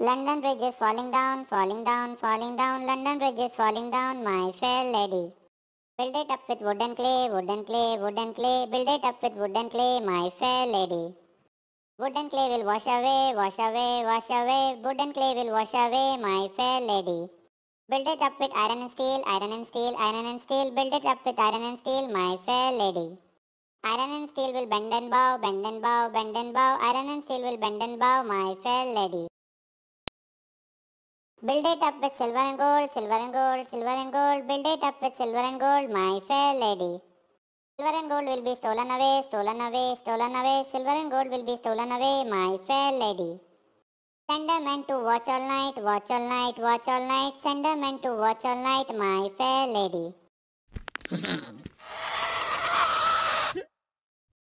London Bridge is falling down, falling down, falling down. London Bridge is falling down, my fair lady. Build it up with wooden clay, wooden clay, wooden clay. Build it up with wooden clay, my fair lady. Wooden clay will wash away, wash away, wash away. Wooden clay will wash away, my fair lady. Build it up with iron and steel, iron and steel, iron and steel. Build it up with iron and steel, my fair lady. Iron and steel will bend and bow, bend and bow, bend and bow. Iron and steel will bend and bow, my fair lady. Build it up with silver and gold, silver and gold, silver and gold. Build it up with silver and gold, my fair lady. Silver and gold will be stolen away, stolen away, stolen away. Silver and gold will be stolen away, my fair lady. Send a man to watch all night, watch all night, watch all night. Send a man to watch all night, my fair lady.